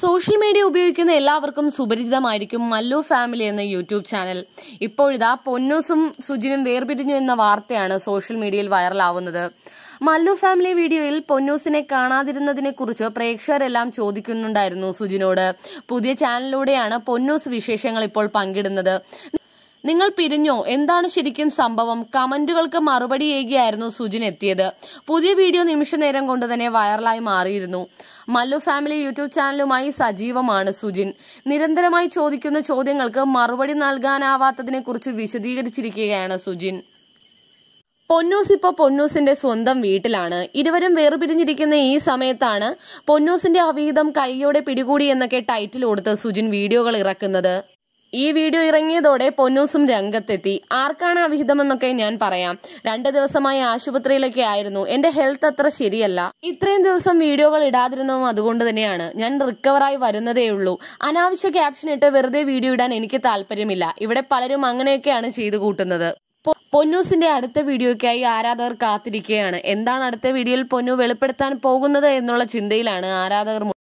social media ഉപയോഗിക്കുന്ന എല്ലാവർക്കും സുപരിചിതമായിരിക്കും മല്ലു ഫാമിലി എന്ന യൂട്യൂബ് ചാനൽ ഇപ്പോഴിതാ പൊന്നൂസും സുജിനും വേർപിരിഞ്ഞു എന്ന വാർത്തയാണ് സോഷ്യൽ മീഡിയയിൽ വൈറലാവുന്നത് മല്ലു ഫാമിലി വീഡിയോയിൽ പൊന്നൂസിനെ കാണാതിരുന്നതിനെ കുറിച്ച് പ്രേക്ഷകരെല്ലാം ചോദിക്കുന്നുണ്ടായിരുന്നു സുജിനോട് പുതിയ ചാനലിലൂടെയാണ് പൊന്നൂസ് വിശേഷങ്ങൾ ഇപ്പോൾ പങ്കിടുന്നത് നിങ്ങൾ പിരിഞ്ഞോ എന്താണ് ശരിക്കും സംഭവം കമന്റുകൾക്ക് മറുപടി ഏകിയായിരുന്നു സുജിൻ എത്തിയത് പുതിയ വീഡിയോ നിമിഷ നേരം കൊണ്ട് തന്നെ വൈറലായി മാറിയിരുന്നു മല്ലു ഫാമിലി യൂട്യൂബ് ചാനലുമായി സജീവമാണ് സുജിൻ നിരന്തരമായി ചോദിക്കുന്ന ചോദ്യങ്ങൾക്ക് മറുപടി നൽകാനാവാത്തതിനെ കുറിച്ച് വിശദീകരിച്ചിരിക്കുകയാണ് സുജിൻ പൊന്നൂസ് ഇപ്പോൾ പൊന്നൂസിന്റെ സ്വന്തം വീട്ടിലാണ് ഇരുവരും വേർപിരിഞ്ഞിരിക്കുന്ന ഈ സമയത്താണ് പൊന്നൂസിന്റെ അവീതം കൈയോടെ പിടികൂടി എന്നൊക്കെ ടൈറ്റിൽ കൊടുത്ത് സുജിൻ വീഡിയോകൾ ഇറക്കുന്നത് ഈ വീഡിയോ ഇറങ്ങിയതോടെ പൊന്നൂസും രംഗത്തെത്തി ആർക്കാണ് അവിഹിതമെന്നൊക്കെ ഞാൻ പറയാം രണ്ട് ദിവസമായി ആശുപത്രിയിലൊക്കെ ആയിരുന്നു എന്റെ ഹെൽത്ത് അത്ര ശരിയല്ല ഇത്രയും ദിവസം വീഡിയോകൾ ഇടാതിരുന്നതും അതുകൊണ്ട് തന്നെയാണ് ഞാൻ റിക്കവറായി വരുന്നതേ ഉള്ളൂ അനാവശ്യ ക്യാപ്ഷൻ ഇട്ട് വെറുതെ വീഡിയോ ഇടാൻ എനിക്ക് താല്പര്യമില്ല ഇവിടെ പലരും അങ്ങനെയൊക്കെയാണ് ചെയ്തു കൂട്ടുന്നത് പൊന്നൂസിന്റെ അടുത്ത വീഡിയോയ്ക്കായി ആരാധകർ കാത്തിരിക്കുകയാണ് എന്താണ് അടുത്ത വീഡിയോയിൽ പൊന്നു വെളിപ്പെടുത്താൻ പോകുന്നത് എന്നുള്ള ചിന്തയിലാണ് ആരാധകർ